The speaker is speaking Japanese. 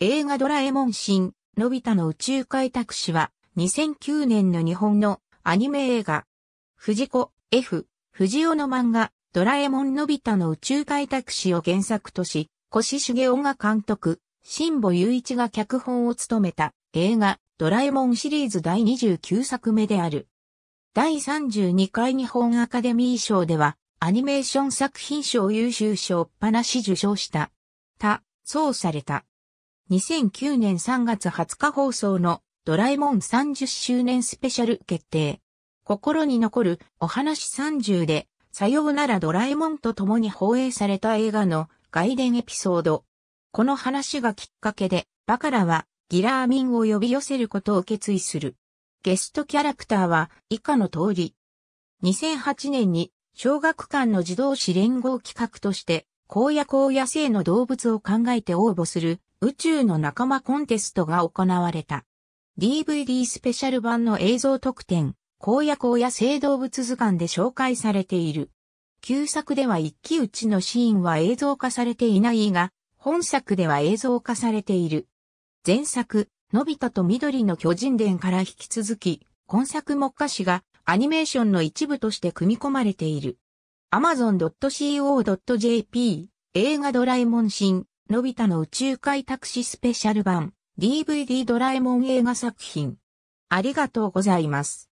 映画ドラえもん新、のび太の宇宙開拓史は、2009年の日本のアニメ映画。藤子 F、藤尾の漫画、ドラえもんのび太の宇宙開拓史を原作とし、腰重雄が監督、新保雄一が脚本を務めた映画、ドラえもんシリーズ第29作目である。第32回日本アカデミー賞では、アニメーション作品賞優秀賞っぱなし受賞した。た、そうされた。2009年3月20日放送のドラえもん30周年スペシャル決定。心に残るお話30で、さようならドラえもんと共に放映された映画の外伝エピソード。この話がきっかけで、バカラはギラーミンを呼び寄せることを決意する。ゲストキャラクターは以下の通り。2008年に小学館の児童誌連合企画として、荒野荒野生の動物を考えて応募する宇宙の仲間コンテストが行われた。DVD スペシャル版の映像特典、荒野荒野生動物図鑑で紹介されている。旧作では一騎打ちのシーンは映像化されていないが、本作では映像化されている。前作、のび太と緑の巨人伝から引き続き、今作も歌詞がアニメーションの一部として組み込まれている。amazon.co.jp 映画ドラえもん新のび太の宇宙開拓史スペシャル版 DVD ドラえもん映画作品。ありがとうございます。